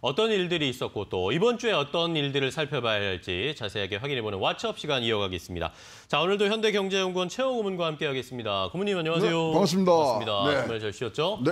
어떤 일들이 있었고 또 이번 주에 어떤 일들을 살펴봐야 할지 자세하게 확인해보는 왓츠업 시간 이어가겠습니다. 자 오늘도 현대경제연구원 최영우 문과 함께하겠습니다. 고문님 안녕하세요. 네, 반갑습니다. 반갑습니다. 네. 정말 잘 쉬었죠? 네.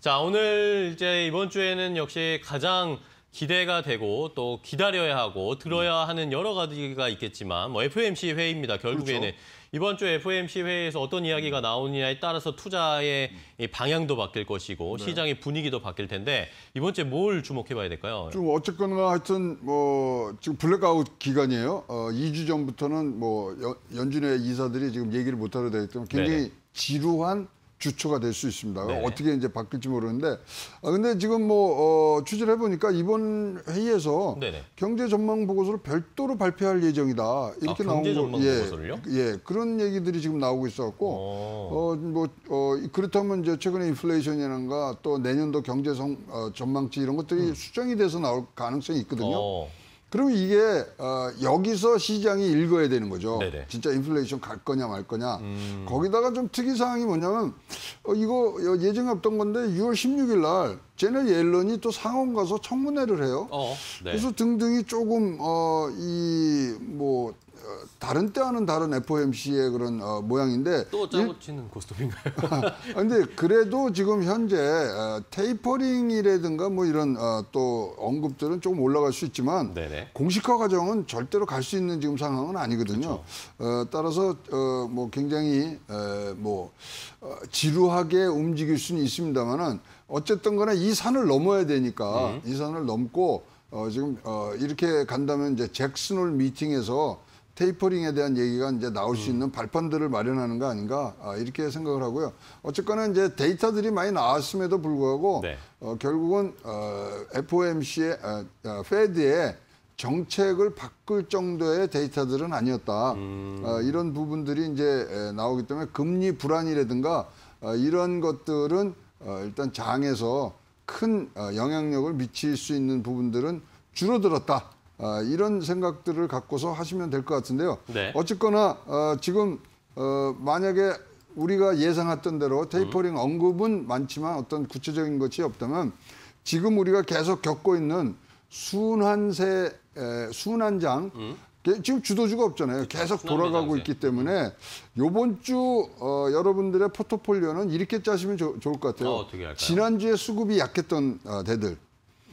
자 오늘 이제 이번 주에는 역시 가장 기대가 되고 또 기다려야 하고 들어야 하는 여러 가지가 있겠지만 뭐 FOMC 회의입니다. 결국에는 그렇죠. 이번 주 FOMC 회의에서 어떤 이야기가 나오느냐에 따라서 투자의 방향도 바뀔 것이고 네. 시장의 분위기도 바뀔 텐데 이번 주에 뭘 주목해봐야 될까요? 좀 어쨌거나 하여튼 뭐 지금 블랙아웃 기간이에요. 어, 2주 전부터는 뭐 연, 준의 이사들이 지금 얘기를 못하려 되기 때문에 굉장히 네 지루한 주초가 될 수 있습니다. 네 어떻게 이제 바뀔지 모르는데. 아, 근데 지금 뭐, 어, 취재를 해보니까 이번 회의에서 네네. 경제 전망 보고서를 별도로 발표할 예정이다. 이렇게 아, 나온 거. 예, 보고서를요? 예. 그런 얘기들이 지금 나오고 있어갖고, 어, 어 뭐, 어, 그렇다면 이제 최근에 인플레이션이란가 또 내년도 경제 성, 어, 전망치 이런 것들이 음. 수정이 돼서 나올 가능성이 있거든요. 오. 어. 그럼 이게 어, 여기서 시장이 읽어야 되는 거죠. 네네. 진짜 인플레이션 갈 거냐 말 거냐. 음. 거기다가 좀 특이 사항이 뭐냐면 어, 이거 예정이 없던 건데 6월 16일 날 제네 옐런이 또 상원 가서 청문회를 해요. 어, 네. 그래서 등등이 조금 어, 이뭐 어, 다른 때와는 다른 FOMC의 그런 어, 모양인데 또 짜고 치는 고스톱인가요? 아, 근데 그래도 지금 현재 어, 테이퍼링이라든가 뭐 이런 어, 또 언급들은 조금 올라갈 수 있지만 네네. 공식화 과정은 절대로 갈 수 있는 지금 상황은 아니거든요. 그렇죠. 어, 따라서 어, 뭐 굉장히 에, 뭐 어, 지루하게 움직일 수는 있습니다만은 어쨌든 간에 이 산을 넘어야 되니까 음. 이 산을 넘고 어, 지금 어, 이렇게 간다면 이제 잭슨홀 미팅에서 테이퍼링에 대한 얘기가 이제 나올 수 음. 있는 발판들을 마련하는 거 아닌가 아, 이렇게 생각을 하고요. 어쨌거나 이제 데이터들이 많이 나왔음에도 불구하고 네. 어, 결국은 어, FOMC의 어, 어, 페드의 정책을 바꿀 정도의 데이터들은 아니었다. 음. 어, 이런 부분들이 이제 나오기 때문에 금리 불안이라든가 어, 이런 것들은 어, 일단 장에서 큰 어, 영향력을 미칠 수 있는 부분들은 줄어들었다. 아, 이런 생각들을 갖고서 하시면 될 것 같은데요. 네. 어쨌거나 어, 지금 어, 만약에 우리가 예상했던 대로 테이퍼링 음. 언급은 많지만 어떤 구체적인 것이 없다면 지금 우리가 계속 겪고 있는 순환세 에, 순환장 음. 지금 주도주가 없잖아요. 계속 돌아가고 있기 때문에 음. 요번 주 어, 여러분들의 포트폴리오는 이렇게 짜시면 조, 좋을 것 같아요. 어, 지난주에 수급이 약했던 어, 대들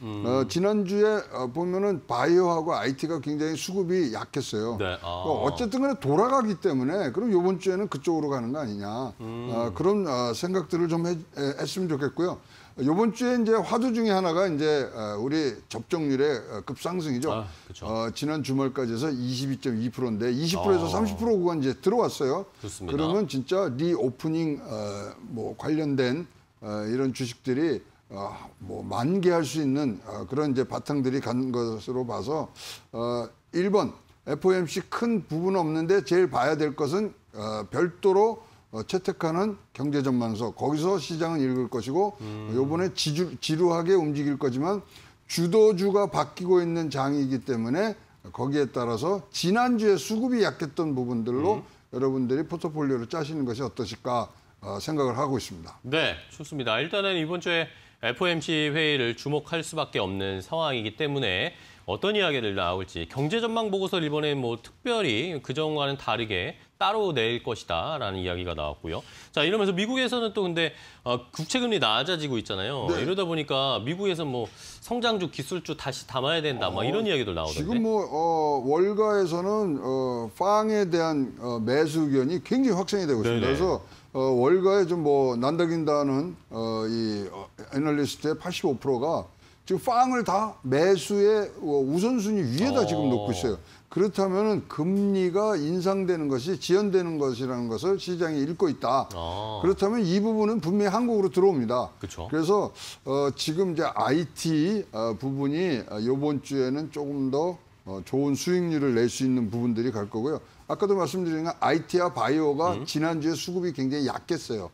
음. 어, 지난주에 어, 보면은 바이오하고 IT가 굉장히 수급이 약했어요. 네. 아. 그러니까 어쨌든 간에 돌아가기 때문에 그럼 이번 주에는 그쪽으로 가는 거 아니냐. 음. 어, 그런 어, 생각들을 좀 해, 했으면 좋겠고요. 요번 주에 이제 화두 중에 하나가 이제 어, 우리 접종률의 어, 급상승이죠. 아, 어, 지난 주말까지 해서 22.2%인데 20%에서 아. 30% 구간 이제 들어왔어요. 좋습니다. 그러면 진짜 리오프닝 어, 뭐 관련된 어, 이런 주식들이 어, 뭐 만개할 수 있는 어, 그런 이제 바탕들이 간 것으로 봐서 어, 1번 FOMC 큰 부분 없는데 제일 봐야 될 것은 어, 별도로 어, 채택하는 경제 전망서 거기서 시장은 읽을 것이고 음. 요번에 지주, 지루하게 움직일 거지만 주도주가 바뀌고 있는 장이기 때문에 거기에 따라서 지난주에 수급이 약했던 부분들로 음. 여러분들이 포트폴리오를 짜시는 것이 어떠실까 어, 생각을 하고 있습니다. 네, 좋습니다. 일단은 이번 주에 FOMC 회의를 주목할 수밖에 없는 상황이기 때문에 어떤 이야기를 나올지 경제 전망 보고서 이번에 뭐 특별히 그전과는 다르게 따로 낼 것이다라는 이야기가 나왔고요. 자 이러면서 미국에서는 또 근데 어, 국채 금리 낮아지고 있잖아요. 네. 이러다 보니까 미국에서 뭐 성장주 기술주 다시 담아야 된다, 막 어, 이런 이야기도 나오던데. 지금 뭐 어, 월가에서는 어, 빵에 대한 어, 매수 의견이 굉장히 확산이 되고 있습니다. 네네. 그래서 어, 월가에 좀 뭐 난다긴다는 어, 이 어, 애널리스트의 85%가 지금 빵을다 매수의 어, 우선순위 위에다 어. 지금 놓고 있어요. 그렇다면 금리가 인상되는 것이 지연되는 것이라는 것을 시장이 읽고 있다. 아. 그렇다면 이 부분은 분명히 한국으로 들어옵니다. 그쵸. 그래서 어, 지금 이제 IT 어, 부분이 이번 주에는 조금 더 어, 좋은 수익률을 낼 수 있는 부분들이 갈 거고요. 아까도 말씀드린 건 IT와 바이오가 음. 지난주에 수급이 굉장히 약했어요.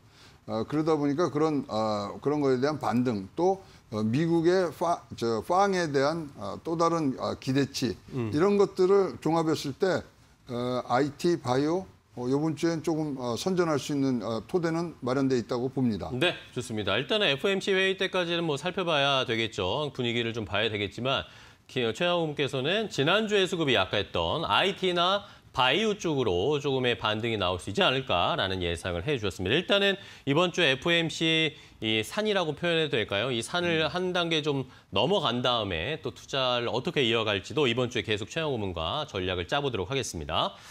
어, 그러다 보니까 그런 어, 그런 거에 대한 반등 또 어, 미국의 파, 저, 팡에 대한 어, 또 다른 어, 기대치 음. 이런 것들을 종합했을 때 어, IT 바이오 어, 이번 주엔 조금 어, 선전할 수 있는 어, 토대는 마련되어 있다고 봅니다. 네, 좋습니다. 일단은 f m c 회의 때까지는 뭐 살펴봐야 되겠죠. 분위기를 좀 봐야 되겠지만 최양욱께서는 지난주에 수급이 약했던 IT나 바이오 쪽으로 조금의 반등이 나올 수 있지 않을까라는 예상을 해주셨습니다. 일단은 이번 주 FOMC 이 산이라고 표현해도 될까요? 이 산을 음. 한 단계 좀 넘어간 다음에 또 투자를 어떻게 이어갈지도 이번 주에 계속 최영호 문과 전략을 짜보도록 하겠습니다.